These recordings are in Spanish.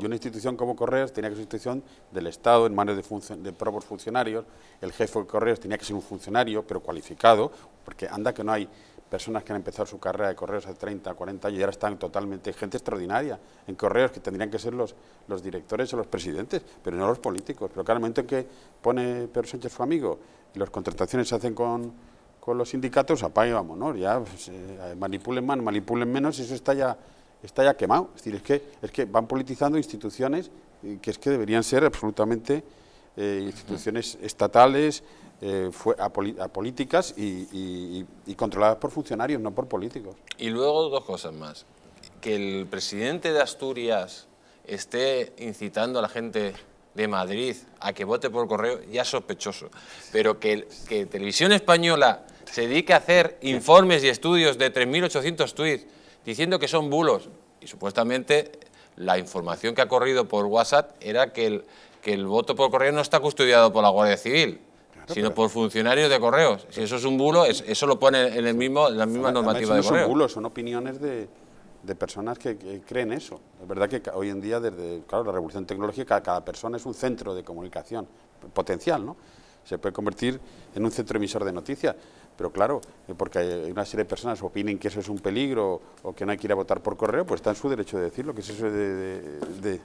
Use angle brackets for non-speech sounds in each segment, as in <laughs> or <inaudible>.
Y una institución como Correos tenía que ser institución del Estado en manos de, propios funcionarios. El jefe de Correos tenía que ser un funcionario, pero cualificado, porque anda que no hay personas que han empezado su carrera de Correos hace 30, 40 años y ahora están totalmente gente extraordinaria en Correos que tendrían que ser los, directores o los presidentes, pero no los políticos. Pero claramente en que pone Pedro Sánchez su amigo y las contrataciones se hacen con, los sindicatos, apague, vamos, ¿no? Ya pues, eh, manipulen más, manipulen menos, y eso está ya está ya quemado. Es decir, es que, es que van politizando instituciones eh, que es que deberían ser absolutamente eh, instituciones estatales, eh, políticas y, controladas por funcionarios, no por políticos. Y luego dos cosas más. Que el presidente de Asturias esté incitando a la gente de Madrid a que vote por correo, ya es sospechoso. Pero que, que Televisión Española se dedique a hacer informes y estudios de 3.800 tweets diciendo que son bulos. Y supuestamente la información que ha corrido por WhatsApp era que el, que el voto por correo no está custodiado por la Guardia Civil, sino por funcionarios de correos. Si eso es un bulo, eso lo pone en, el mismo, en la misma normativa de correo. son bulos, son opiniones de, personas que, creen eso. Es verdad que hoy en día, desde claro, la revolución tecnológica, cada persona es un centro de comunicación potencial, ¿no? Se puede convertir en un centro emisor de noticias. Pero claro, porque hay una serie de personas que opinen que eso es un peligro o que no hay que ir a votar por correo, pues está en su derecho de decirlo, que es eso de, eh,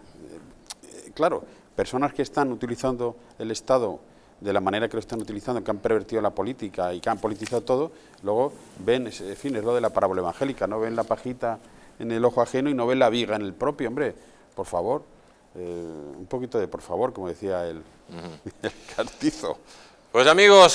claro, personas que están utilizando el Estado de la manera que lo están utilizando, que han pervertido la política y que han politizado todo, luego ven, en fin, es lo de la parábola evangélica, no ven la pajita en el ojo ajeno y no ven la viga en el propio, hombre, por favor, eh, un poquito de por favor, como decía el, <laughs> el cartizo. Pues amigos...